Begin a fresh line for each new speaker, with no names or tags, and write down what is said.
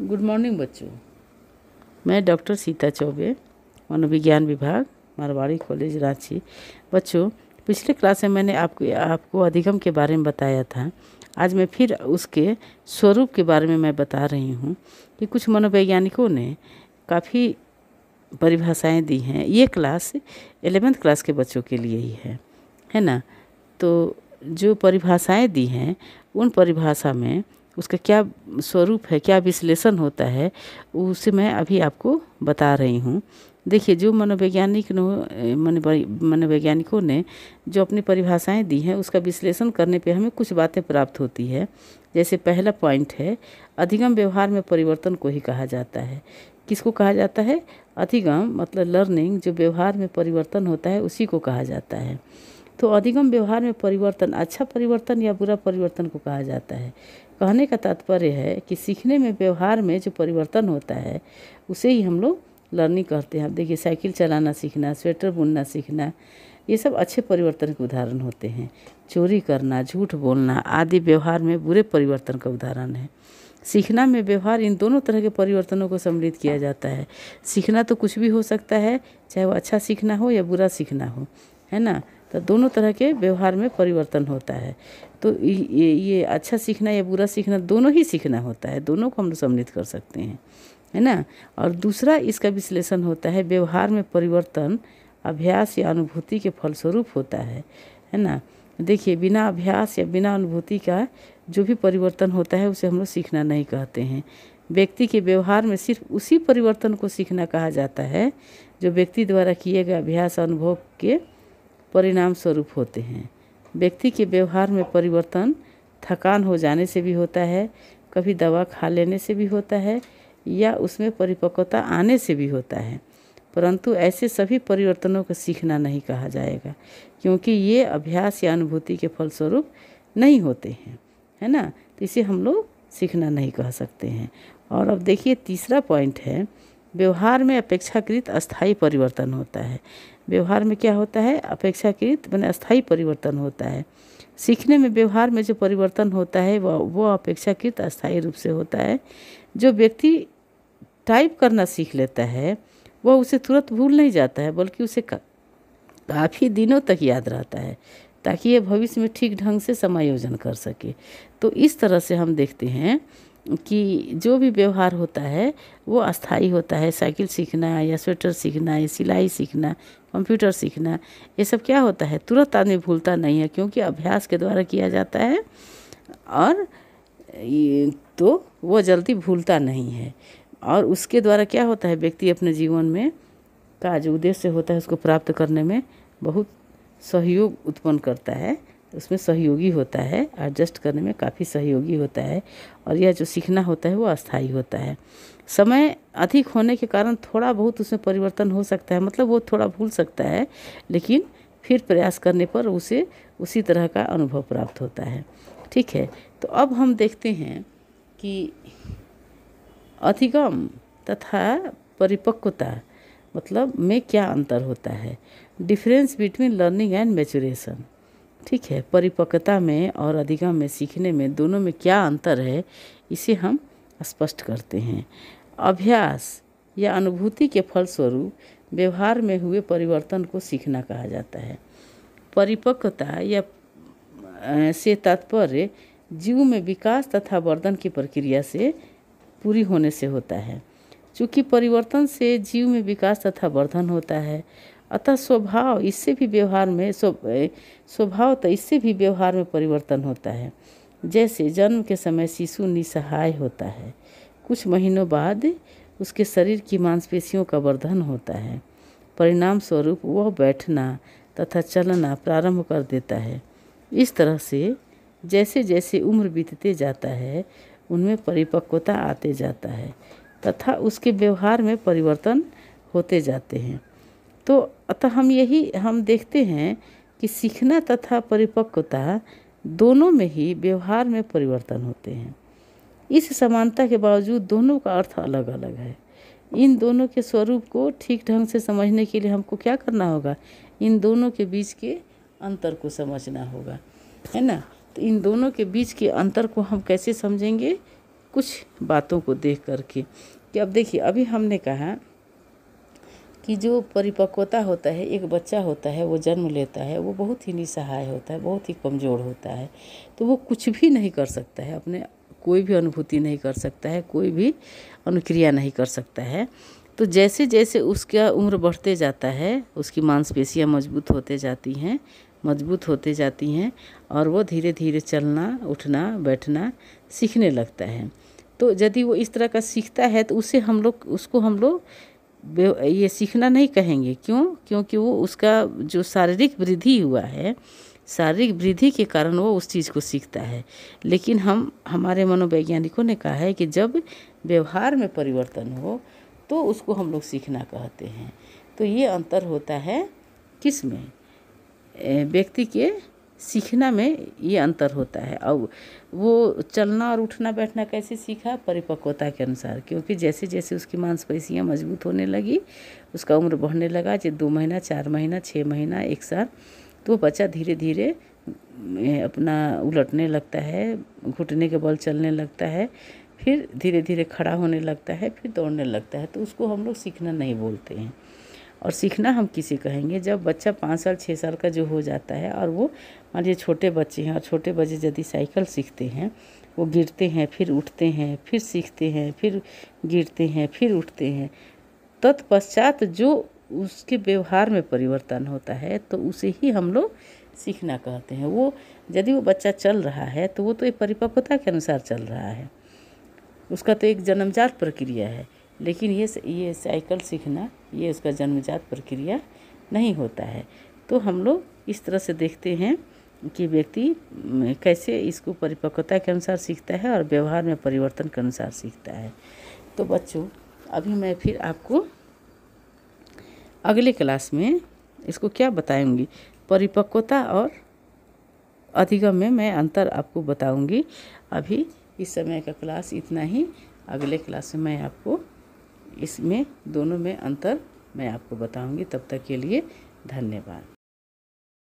good morning बच्चों मैं doctor Sita Choubey मनोविज्ञान विभाग मारवाड़ी कॉलेज रांची बच्चों पिछले क्लास में मैंने आपको आपको अधिगम के बारे में बताया था आज मैं फिर उसके स्वरूप के बारे में मैं बता रही हूँ कि कुछ मनोवैज्ञानिकों ने काफ़ी परिभाषाएं दी हैं ये क्लास एलेवेंथ क्लास के बच्चों के लिए ही है है ना तो जो परिभाषाएं दी हैं उन परिभाषा में उसका क्या स्वरूप है क्या विश्लेषण होता है उसे मैं अभी आपको बता रही हूँ देखिए जो मनोवैज्ञानिक मनोवैज्ञानिकों ने जो अपनी परिभाषाएं दी हैं उसका विश्लेषण करने पे हमें कुछ बातें प्राप्त होती है जैसे पहला पॉइंट है अधिगम व्यवहार में परिवर्तन को ही कहा जाता है किसको कहा जाता है अधिगम मतलब लर्निंग जो व्यवहार में परिवर्तन होता है उसी को कहा जाता है तो अधिगम व्यवहार में परिवर्तन अच्छा परिवर्तन या बुरा परिवर्तन को कहा जाता है कहने का तात्पर्य है कि सीखने में व्यवहार में जो परिवर्तन होता है उसे ही हम लोग लर्निंग कहते हैं अब देखिए साइकिल चलाना सीखना स्वेटर बुनना सीखना ये सब अच्छे परिवर्तन के उदाहरण होते हैं चोरी करना झूठ बोलना आदि व्यवहार में बुरे परिवर्तन का उदाहरण है सीखना में व्यवहार इन दोनों तरह के परिवर्तनों को सम्मिलित किया जाता है सीखना तो कुछ भी हो सकता है चाहे वो अच्छा सीखना हो या बुरा सीखना हो है ना तो दोनों तरह के व्यवहार में परिवर्तन होता है तो ये ये अच्छा सीखना या बुरा सीखना दोनों ही सीखना होता है दोनों को हम लोग सम्मिलित कर सकते हैं है ना और दूसरा इसका विश्लेषण होता है व्यवहार में परिवर्तन अभ्यास या अनुभूति के फलस्वरूप होता है है ना देखिए बिना अभ्यास या बिना अनुभूति का जो भी परिवर्तन होता है उसे हम लोग सीखना नहीं कहते हैं व्यक्ति के व्यवहार में सिर्फ उसी परिवर्तन को सीखना कहा जाता है जो व्यक्ति द्वारा किए गए अभ्यास अनुभव के परिणाम स्वरूप होते हैं व्यक्ति के व्यवहार में परिवर्तन थकान हो जाने से भी होता है कभी दवा खा लेने से भी होता है या उसमें परिपक्वता आने से भी होता है परंतु ऐसे सभी परिवर्तनों को सीखना नहीं कहा जाएगा क्योंकि ये अभ्यास या अनुभूति के फलस्वरूप नहीं होते हैं है ना तो इसे हम लोग सीखना नहीं कह सकते हैं और अब देखिए तीसरा पॉइंट है व्यवहार में अपेक्षाकृत अस्थायी परिवर्तन होता है व्यवहार में क्या होता है अपेक्षाकृत मैंने अस्थायी परिवर्तन होता है सीखने में व्यवहार में जो परिवर्तन होता है वह वो अपेक्षाकृत अस्थायी रूप से होता है जो व्यक्ति टाइप करना सीख लेता है वह उसे तुरंत भूल नहीं जाता है बल्कि उसे काफ़ी दिनों तक याद रहता है ताकि ये भविष्य में ठीक ढंग से समायोजन कर सके तो इस तरह से हम देखते हैं कि जो भी व्यवहार होता है वो अस्थाई होता है साइकिल सीखना या स्वेटर सीखना या सिलाई सीखना कंप्यूटर सीखना ये सब क्या होता है तुरंत आदमी भूलता नहीं है क्योंकि अभ्यास के द्वारा किया जाता है और तो वो जल्दी भूलता नहीं है और उसके द्वारा क्या होता है व्यक्ति अपने जीवन में का जो उद्देश्य होता है उसको प्राप्त करने में बहुत सहयोग उत्पन्न करता है उसमें सहयोगी होता है एडजस्ट करने में काफ़ी सहयोगी होता है और यह जो सीखना होता है वो अस्थाई होता है समय अधिक होने के कारण थोड़ा बहुत उसमें परिवर्तन हो सकता है मतलब वो थोड़ा भूल सकता है लेकिन फिर प्रयास करने पर उसे उसी तरह का अनुभव प्राप्त होता है ठीक है तो अब हम देखते हैं कि अधिगम तथा परिपक्वता मतलब में क्या अंतर होता है difference between learning and maturation ठीक है परिपक्वता में और अधिगम में सीखने में दोनों में क्या अंतर है इसे हम स्पष्ट करते हैं अभ्यास या अनुभूति के फलस्वरूप व्यवहार में हुए परिवर्तन को सीखना कहा जाता है परिपक्वता या से तात्पर्य जीव में विकास तथा वर्धन की प्रक्रिया से पूरी होने से होता है चूँकि परिवर्तन से जीव में विकास तथा वर्धन होता है अतः स्वभाव इससे भी व्यवहार में स्वभाव तो इससे भी व्यवहार में परिवर्तन होता है जैसे जन्म के समय शिशु निसहाय होता है कुछ महीनों बाद उसके शरीर की मांसपेशियों का वर्धन होता है परिणाम स्वरूप वह बैठना तथा चलना प्रारंभ कर देता है इस तरह से जैसे जैसे उम्र बीतते जाता है उनमें परिपक्वता आते जाता है तथा उसके व्यवहार में परिवर्तन होते जाते हैं तो अतः हम यही हम देखते हैं कि सीखना तथा परिपक्वता दोनों में ही व्यवहार में परिवर्तन होते हैं इस समानता के बावजूद दोनों का अर्थ अलग अलग है इन दोनों के स्वरूप को ठीक ढंग से समझने के लिए हमको क्या करना होगा इन दोनों के बीच के अंतर को समझना होगा है ना तो इन दोनों के बीच के अंतर को हम कैसे समझेंगे कुछ बातों को देख करके कि अब देखिए अभी हमने कहा कि जो परिपक्वता होता है एक बच्चा होता है वो जन्म लेता है वो बहुत ही निसहाय होता है बहुत ही कमज़ोर होता है तो वो कुछ भी नहीं कर सकता है अपने कोई भी अनुभूति नहीं कर सकता है कोई भी अनुक्रिया नहीं कर सकता है तो जैसे जैसे उसका उम्र बढ़ते जाता है उसकी मांसपेशियाँ मजबूत होते जाती हैं मजबूत होते जाती हैं और वो धीरे धीरे चलना उठना बैठना सीखने लगता है तो यदि वो इस तरह का सीखता है तो उसे हम लोग उसको हम लोग ये सीखना नहीं कहेंगे क्यों क्योंकि वो उसका जो शारीरिक वृद्धि हुआ है शारीरिक वृद्धि के कारण वो उस चीज़ को सीखता है लेकिन हम हमारे मनोवैज्ञानिकों ने कहा है कि जब व्यवहार में परिवर्तन हो तो उसको हम लोग सीखना कहते हैं तो ये अंतर होता है किस में व्यक्ति के सीखना में ये अंतर होता है और वो चलना और उठना बैठना कैसे सीखा परिपक्वता के अनुसार क्योंकि जैसे जैसे उसकी मांसपेशियाँ मजबूत होने लगी उसका उम्र बढ़ने लगा जो दो महीना चार महीना छः महीना एक साल तो वो बच्चा धीरे धीरे अपना उलटने लगता है घुटने के बल चलने लगता है फिर धीरे धीरे खड़ा होने लगता है फिर दौड़ने लगता है तो उसको हम लोग सीखना नहीं बोलते हैं और सीखना हम किसे कहेंगे जब बच्चा पाँच साल छः साल का जो हो जाता है और वो मान लीजिए छोटे बच्चे हैं और छोटे बच्चे यदि साइकिल सीखते हैं वो गिरते हैं फिर उठते हैं फिर सीखते हैं फिर गिरते हैं फिर उठते हैं तत्पश्चात जो उसके व्यवहार में परिवर्तन होता है तो उसे ही हम लोग सीखना कहते हैं वो यदि वो बच्चा चल रहा है तो वो तो एक परिपक्वता के अनुसार चल रहा है उसका तो एक जन्मजात प्रक्रिया है लेकिन ये ये साइकिल सीखना ये उसका जन्मजात प्रक्रिया नहीं होता है तो हम लोग इस तरह से देखते हैं कि व्यक्ति कैसे इसको परिपक्वता के अनुसार सीखता है और व्यवहार में परिवर्तन के अनुसार सीखता है तो बच्चों अभी मैं फिर आपको अगले क्लास में इसको क्या बताऊंगी परिपक्वता और अधिगम में मैं अंतर आपको बताऊंगी अभी इस समय का क्लास इतना ही अगले क्लास में मैं आपको इसमें दोनों में अंतर मैं आपको बताऊंगी तब तक के लिए धन्यवाद